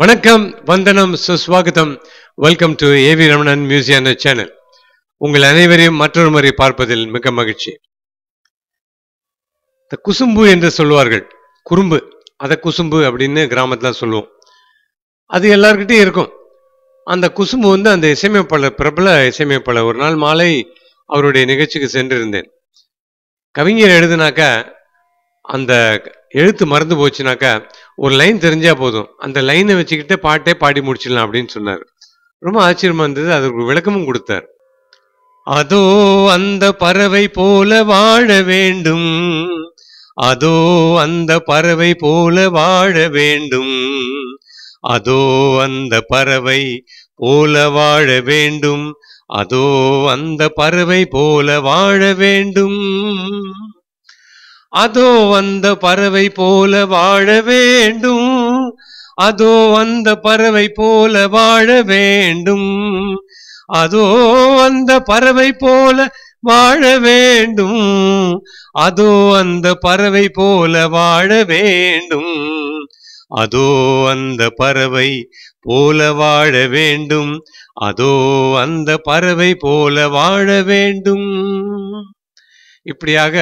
வணக்கம் வந்தனம் சுஸ்வாகதம் welcome to AV Ramanan museum channel உங்கள் அனைவரையும் மற்றொரு முறை பார்ப்பதில் மிக மகிழ்ச்சி இந்த குசும்பு என்று சொல்லுவார்கள் குறும்பு அதை குசும்பு அப்படின்னு கிராமத்தில் சொல்லுவோம் அது எல்லாருக்கிட்டையும் இருக்கும் அந்த குசும்பு வந்து அந்த இசையமைப்பாளர் பிரபல இசையமைப்பாளர் ஒரு நாள் மாலை அவருடைய நிகழ்ச்சிக்கு சென்றிருந்தேன் கவிஞர் எழுதுனாக்கா அந்த எழுத்து மறந்து போச்சுனாக்கா ஒரு லைன் தெரிஞ்சா போதும் அந்த லைனை வச்சுக்கிட்டே பாட்டே பாடி முடிச்சிடலாம் அப்படின்னு சொன்னார் ரொம்ப ஆச்சரியமா இருந்தது அதற்கு விளக்கமும் கொடுத்தார் அதோ அந்த பறவை போல வாழ வேண்டும் அதோ அந்த பறவை போல வாழ வேண்டும் அதோ அந்த பறவை போல வாழ வேண்டும் அதோ அந்த பறவை போல வாழ வேண்டும் அதோ வந்த பறவை போல வாழ வேண்டும் அதோ வந்த பறவை போல வாழ வேண்டும் அதோ அந்த பறவை போல வாழ வேண்டும் அதோ அந்த பறவை போல வாழ வேண்டும் அதோ அந்த பறவை போல வாழ வேண்டும் அதோ அந்த பறவை போல வாழ வேண்டும் இப்படியாக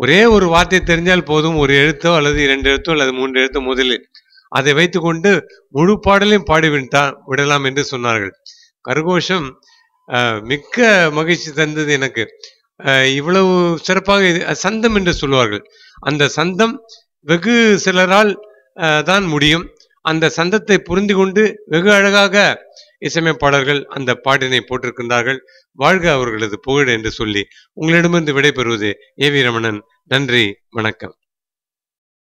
ஒரே ஒரு வார்த்தை தெரிஞ்சால் போதும் ஒரு எழுத்தோ அல்லது இரண்டு எழுத்தோ அல்லது மூன்று எழுத்தோ முதலில் அதை வைத்துக்கொண்டு முழு பாடலையும் பாடிவிட்டா விடலாம் என்று சொன்னார்கள் கரகோஷம் மிக்க மகிழ்ச்சி தந்தது எனக்கு இவ்வளவு சிறப்பாக சந்தம் என்று சொல்லுவார்கள் அந்த சந்தம் வெகு சிலரால் தான் முடியும் அந்த சந்தத்தை புரிந்து கொண்டு வெகு அழகாக இசையமைப்பாளர்கள் அந்த பாட்டினை போட்டிருக்கின்றார்கள் வாழ்க அவர்களது புகழ் என்று சொல்லி உங்களிடமிருந்து விடைபெறுவது ஏ வி ரமணன் நன்றி வணக்கம்